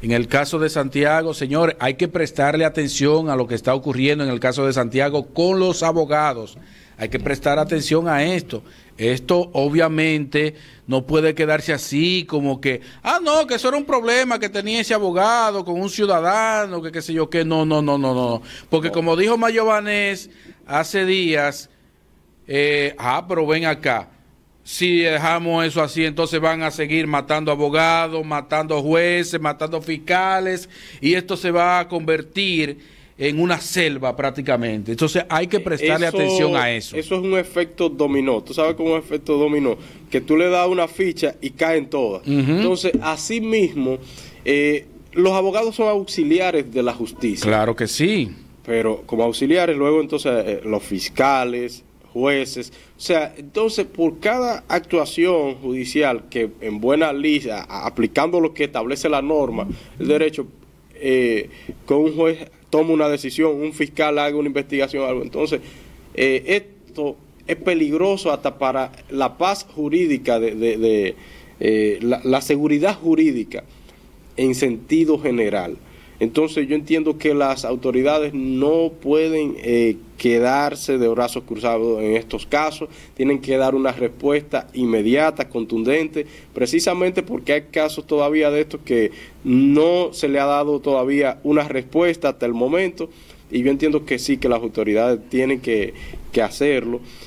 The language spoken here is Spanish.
En el caso de Santiago, señor, hay que prestarle atención a lo que está ocurriendo en el caso de Santiago con los abogados. Hay que prestar atención a esto. Esto obviamente no puede quedarse así como que, ah, no, que eso era un problema que tenía ese abogado con un ciudadano, que qué sé yo, que no, no, no, no, no. Porque como dijo Mayovanés hace días, eh, ah, pero ven acá si dejamos eso así, entonces van a seguir matando abogados, matando jueces, matando fiscales, y esto se va a convertir en una selva prácticamente. Entonces hay que prestarle atención a eso. Eso es un efecto dominó. Tú sabes cómo es un efecto dominó, que tú le das una ficha y caen todas. Entonces, así mismo, eh, los abogados son auxiliares de la justicia. Claro que sí. Pero como auxiliares, luego entonces eh, los fiscales, jueces. O sea, entonces por cada actuación judicial que en buena lista, aplicando lo que establece la norma, el derecho, eh, que un juez toma una decisión, un fiscal haga una investigación, algo. Entonces, eh, esto es peligroso hasta para la paz jurídica, de, eh, la seguridad jurídica en sentido general. Entonces yo entiendo que las autoridades no pueden eh, quedarse de brazos cruzados en estos casos, tienen que dar una respuesta inmediata, contundente, precisamente porque hay casos todavía de estos que no se le ha dado todavía una respuesta hasta el momento y yo entiendo que sí, que las autoridades tienen que hacerlo.